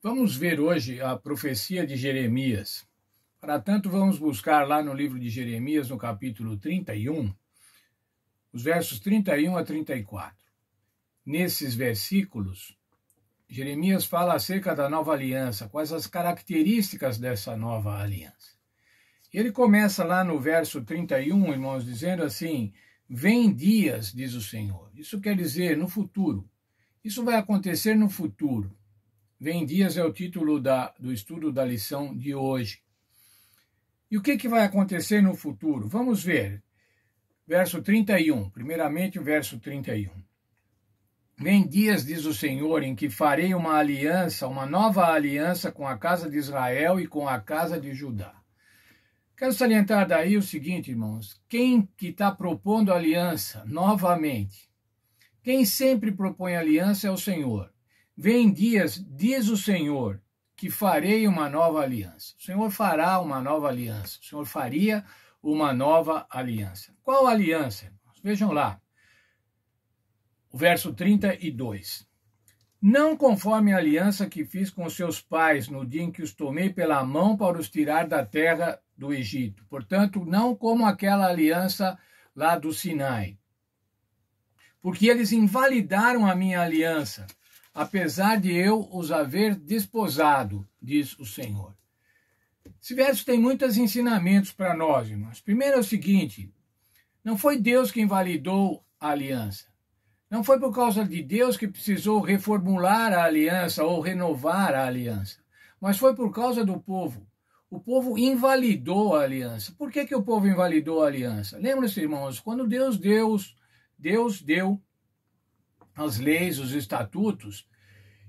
Vamos ver hoje a profecia de Jeremias. Para tanto, vamos buscar lá no livro de Jeremias, no capítulo 31, os versos 31 a 34. Nesses versículos, Jeremias fala acerca da nova aliança, quais as características dessa nova aliança. Ele começa lá no verso 31, irmãos, dizendo assim: Vem dias, diz o Senhor. Isso quer dizer no futuro. Isso vai acontecer no futuro. Vem dias é o título da, do estudo da lição de hoje. E o que, que vai acontecer no futuro? Vamos ver. Verso 31, primeiramente o verso 31. Vem dias, diz o Senhor, em que farei uma aliança, uma nova aliança com a casa de Israel e com a casa de Judá. Quero salientar daí o seguinte, irmãos: quem que está propondo aliança novamente, quem sempre propõe aliança é o Senhor. Vem dias, diz o Senhor, que farei uma nova aliança. O Senhor fará uma nova aliança. O Senhor faria uma nova aliança. Qual aliança? Vejam lá. O verso 32. Não conforme a aliança que fiz com os seus pais no dia em que os tomei pela mão para os tirar da terra do Egito. Portanto, não como aquela aliança lá do Sinai. Porque eles invalidaram a minha aliança apesar de eu os haver desposado, diz o Senhor. Esse verso tem muitos ensinamentos para nós, irmãos. Primeiro é o seguinte: não foi Deus quem validou a aliança. Não foi por causa de Deus que precisou reformular a aliança ou renovar a aliança, mas foi por causa do povo. O povo invalidou a aliança. Por que, que o povo invalidou a aliança? Lembra-se, irmãos, quando Deus deu, Deus deu as leis, os estatutos,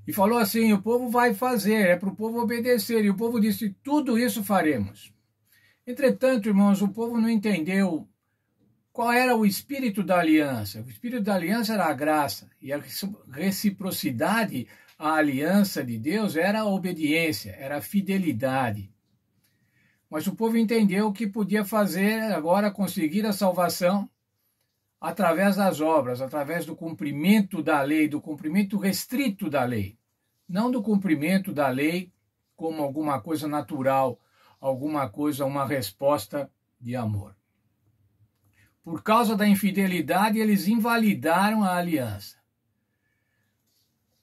e falou assim: o povo vai fazer, é para o povo obedecer. E o povo disse: tudo isso faremos. Entretanto, irmãos, o povo não entendeu qual era o espírito da aliança. O espírito da aliança era a graça, e a reciprocidade à aliança de Deus era a obediência, era a fidelidade. Mas o povo entendeu que podia fazer agora conseguir a salvação através das obras, através do cumprimento da lei, do cumprimento restrito da lei, não do cumprimento da lei como alguma coisa natural, alguma coisa, uma resposta de amor. Por causa da infidelidade, eles invalidaram a aliança.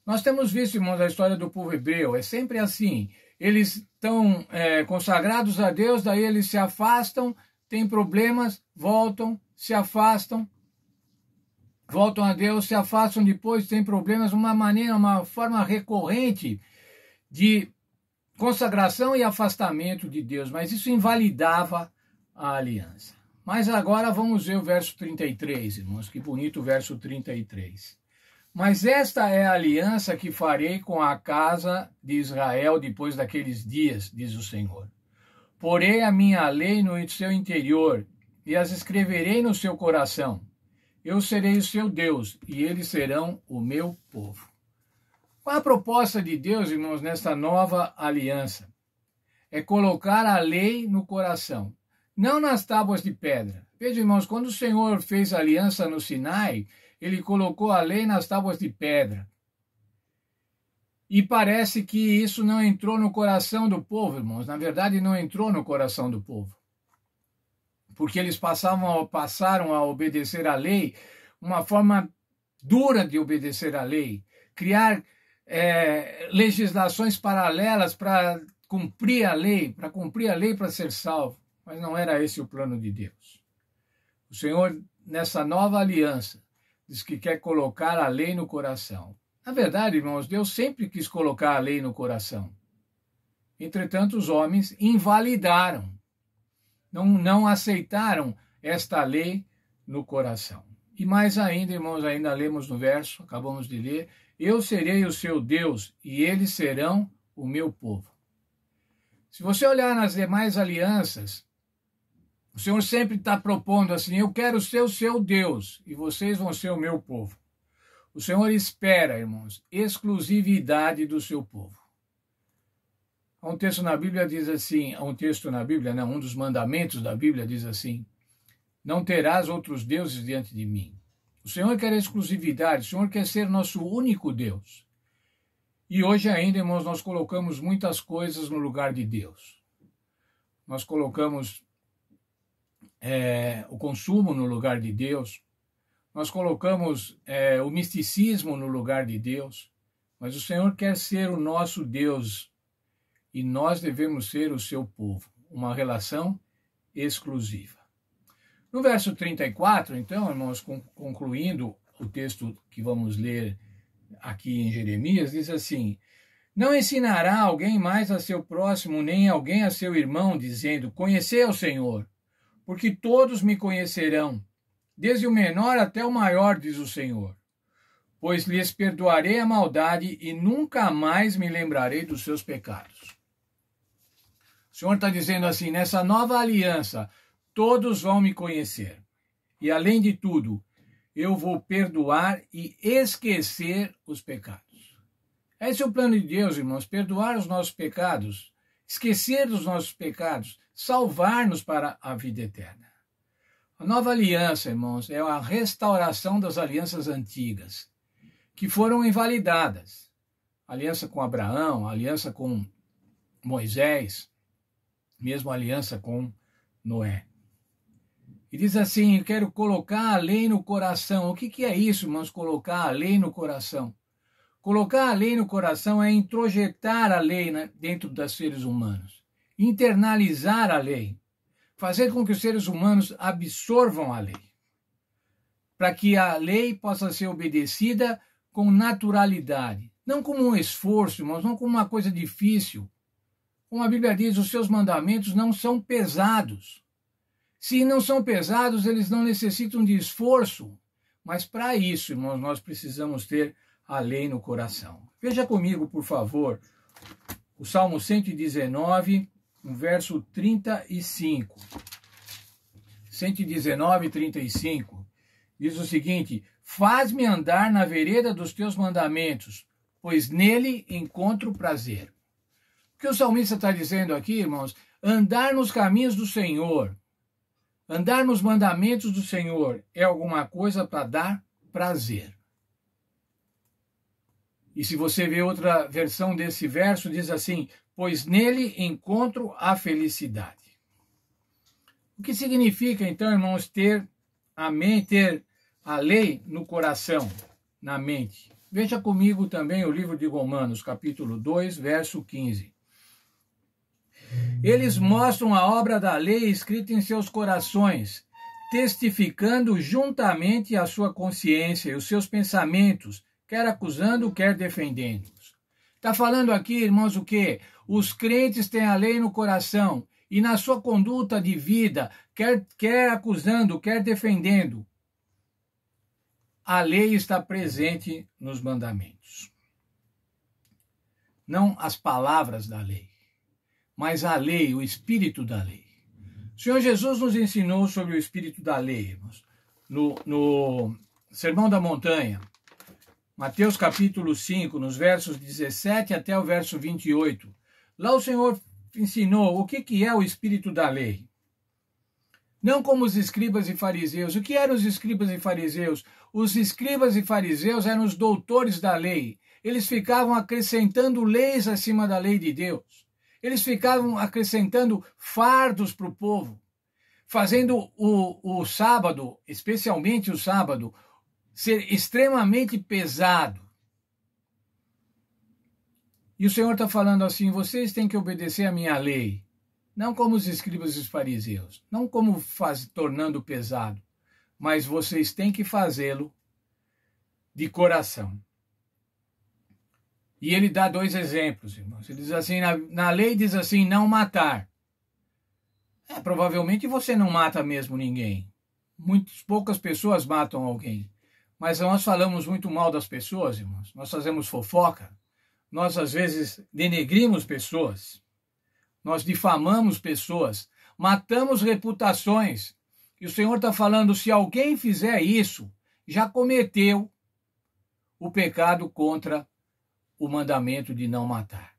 Nós temos visto, irmãos, a história do povo hebreu, é sempre assim. Eles estão é, consagrados a Deus, daí eles se afastam, têm problemas, voltam, se afastam, voltam a Deus, se afastam depois, têm problemas, uma maneira, uma forma recorrente de consagração e afastamento de Deus, mas isso invalidava a aliança. Mas agora vamos ver o verso 33, irmãos, que bonito o verso 33. Mas esta é a aliança que farei com a casa de Israel depois daqueles dias, diz o Senhor. Porei a minha lei no seu interior e as escreverei no seu coração eu serei o seu Deus e eles serão o meu povo. Qual a proposta de Deus, irmãos, nesta nova aliança? É colocar a lei no coração, não nas tábuas de pedra. Veja, irmãos, quando o Senhor fez a aliança no Sinai, ele colocou a lei nas tábuas de pedra. E parece que isso não entrou no coração do povo, irmãos. Na verdade, não entrou no coração do povo porque eles passavam, passaram a obedecer à lei, uma forma dura de obedecer à lei, criar é, legislações paralelas para cumprir a lei, para cumprir a lei para ser salvo. Mas não era esse o plano de Deus. O Senhor, nessa nova aliança, diz que quer colocar a lei no coração. Na verdade, irmãos, Deus sempre quis colocar a lei no coração. Entretanto, os homens invalidaram não, não aceitaram esta lei no coração. E mais ainda, irmãos, ainda lemos no verso, acabamos de ler: Eu serei o seu Deus e eles serão o meu povo. Se você olhar nas demais alianças, o Senhor sempre está propondo assim: Eu quero ser o seu Deus e vocês vão ser o meu povo. O Senhor espera, irmãos, exclusividade do seu povo. Um texto na Bíblia diz assim, um texto na Bíblia, né, um dos mandamentos da Bíblia diz assim: Não terás outros deuses diante de mim. O Senhor quer exclusividade, o Senhor quer ser nosso único Deus. E hoje ainda, irmãos, nós colocamos muitas coisas no lugar de Deus. Nós colocamos é, o consumo no lugar de Deus, nós colocamos é, o misticismo no lugar de Deus, mas o Senhor quer ser o nosso Deus e nós devemos ser o seu povo, uma relação exclusiva. No verso 34, então, irmãos, concluindo o texto que vamos ler aqui em Jeremias, diz assim: Não ensinará alguém mais a seu próximo, nem alguém a seu irmão, dizendo: Conhecei o Senhor, porque todos me conhecerão, desde o menor até o maior, diz o Senhor. Pois lhes perdoarei a maldade e nunca mais me lembrarei dos seus pecados. O Senhor está dizendo assim: nessa nova aliança, todos vão me conhecer. E além de tudo, eu vou perdoar e esquecer os pecados. Esse é o plano de Deus, irmãos: perdoar os nossos pecados, esquecer dos nossos pecados, salvar-nos para a vida eterna. A nova aliança, irmãos, é a restauração das alianças antigas, que foram invalidadas. A aliança com Abraão, aliança com Moisés, mesmo aliança com Noé. E diz assim: quero colocar a lei no coração. O que, que é isso, irmãos, colocar a lei no coração? Colocar a lei no coração é introjetar a lei né, dentro dos seres humanos, internalizar a lei, fazer com que os seres humanos absorvam a lei, para que a lei possa ser obedecida com naturalidade, não como um esforço, irmãos, não como uma coisa difícil, como a Bíblia diz, os seus mandamentos não são pesados. Se não são pesados, eles não necessitam de esforço. Mas para isso, irmãos, nós precisamos ter a lei no coração. Veja comigo, por favor, o Salmo 119, verso 35. 119, 35. Diz o seguinte: Faz-me andar na vereda dos teus mandamentos, pois nele encontro prazer. O que o salmista está dizendo aqui, irmãos? Andar nos caminhos do Senhor, andar nos mandamentos do Senhor é alguma coisa para dar prazer. E se você vê outra versão desse verso, diz assim: Pois nele encontro a felicidade. O que significa, então, irmãos, ter a mente, ter a lei no coração, na mente? Veja comigo também o livro de Romanos, capítulo 2, verso 15. Eles mostram a obra da lei escrita em seus corações, testificando juntamente a sua consciência e os seus pensamentos, quer acusando, quer defendendo-os. Está falando aqui, irmãos, o que? Os crentes têm a lei no coração e na sua conduta de vida, quer, quer acusando, quer defendendo, a lei está presente nos mandamentos. Não as palavras da lei mas a lei, o espírito da lei. O Senhor Jesus nos ensinou sobre o espírito da lei, irmãos, no, no Sermão da Montanha, Mateus capítulo 5, nos versos 17 até o verso 28. Lá o Senhor ensinou o que, que é o espírito da lei. Não como os escribas e fariseus. O que eram os escribas e fariseus? Os escribas e fariseus eram os doutores da lei. Eles ficavam acrescentando leis acima da lei de Deus. Eles ficavam acrescentando fardos para o povo, fazendo o, o sábado, especialmente o sábado, ser extremamente pesado. E o Senhor está falando assim: vocês têm que obedecer à minha lei, não como os escribas e os fariseus, não como faz, tornando pesado, mas vocês têm que fazê-lo de coração. E ele dá dois exemplos, irmãos. Ele diz assim: na, na lei diz assim, não matar. É, provavelmente você não mata mesmo ninguém. Muitas poucas pessoas matam alguém. Mas nós falamos muito mal das pessoas, irmãos. Nós fazemos fofoca. Nós, às vezes, denegrimos pessoas. Nós difamamos pessoas. Matamos reputações. E o Senhor está falando: se alguém fizer isso, já cometeu o pecado contra o mandamento de não matar.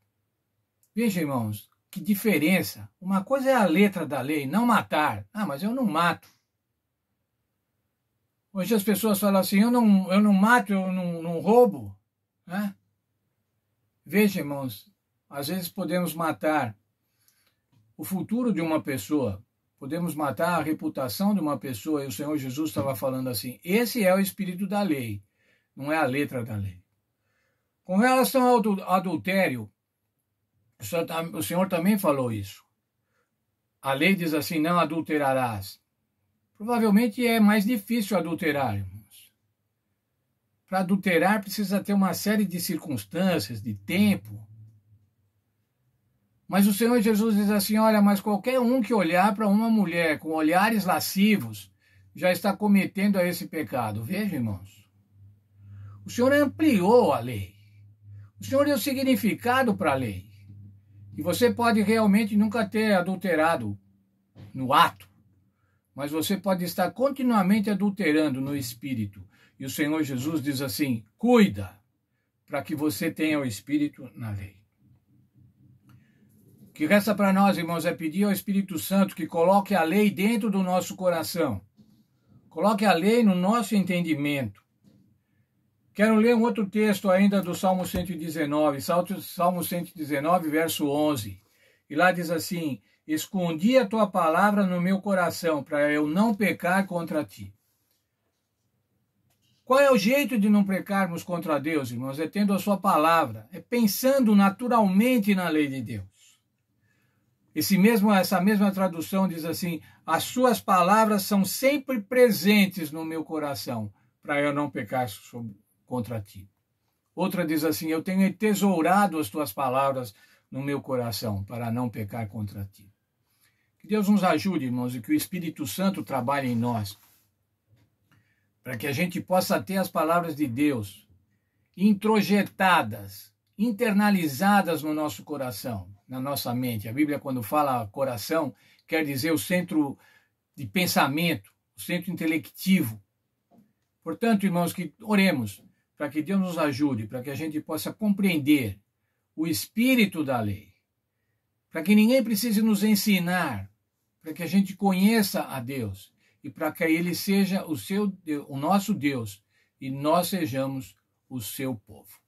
Veja, irmãos, que diferença. Uma coisa é a letra da lei, não matar. Ah, mas eu não mato. Hoje as pessoas falam assim, eu não, eu não mato, eu não, não roubo. Né? Veja, irmãos, às vezes podemos matar o futuro de uma pessoa, podemos matar a reputação de uma pessoa, e o Senhor Jesus estava falando assim: esse é o espírito da lei, não é a letra da lei. Com relação ao adultério, o Senhor também falou isso. A lei diz assim: não adulterarás. Provavelmente é mais difícil adulterar, irmãos. Para adulterar precisa ter uma série de circunstâncias, de tempo. Mas o Senhor Jesus diz assim: olha, mas qualquer um que olhar para uma mulher com olhares lascivos já está cometendo esse pecado. Veja, irmãos. O Senhor ampliou a lei. Senhor deu significado para a lei. E você pode realmente nunca ter adulterado no ato, mas você pode estar continuamente adulterando no espírito. E o Senhor Jesus diz assim: cuida para que você tenha o espírito na lei. O que resta para nós, irmãos, é pedir ao Espírito Santo que coloque a lei dentro do nosso coração, coloque a lei no nosso entendimento Quero ler um outro texto ainda do Salmo 119, Salmo 119, verso 11. E lá diz assim: Escondi a tua palavra no meu coração, para eu não pecar contra ti. Qual é o jeito de não pecarmos contra Deus, irmãos? É tendo a sua palavra, é pensando naturalmente na lei de Deus. Esse mesmo, essa mesma tradução diz assim: As suas palavras são sempre presentes no meu coração, para eu não pecar sobre, contra ti. Outra diz assim: Eu tenho tesourado as tuas palavras no meu coração para não pecar contra ti. Que Deus nos ajude, irmãos, e que o Espírito Santo trabalhe em nós, para que a gente possa ter as palavras de Deus introjetadas, internalizadas no nosso coração, na nossa mente. A Bíblia, quando fala coração, quer dizer o centro de pensamento, o centro intelectivo. Portanto, irmãos, que oremos para que Deus nos ajude, para que a gente possa compreender o espírito da lei, para que ninguém precise nos ensinar, para que a gente conheça a Deus e para que ele seja o seu o nosso Deus e nós sejamos o seu povo.